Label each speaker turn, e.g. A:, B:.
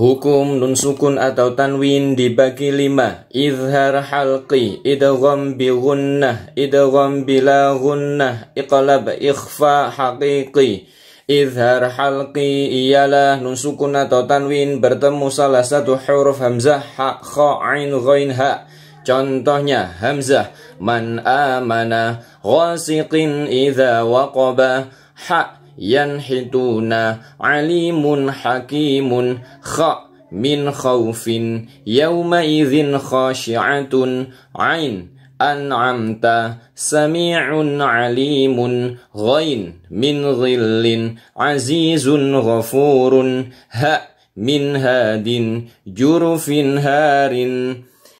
A: Hukum nun sukun atau tanwin dibagi lima Izhar halqi Idgham bi gunnah Idgham bila gunnah Iqlab ikhfa haqiqi Izhar halqi ialah nun sukun atau tanwin bertemu salah satu huruf hamzah ha kha ain ghain ha Contohnya hamzah man amana ghasiqin idza waqaba ha ينحتون عليم حكيم خ من خوف يومئذ خاشعة عين أنعمت سميع عليم غين من ظل عزيز غفور ه من هاد جرف هار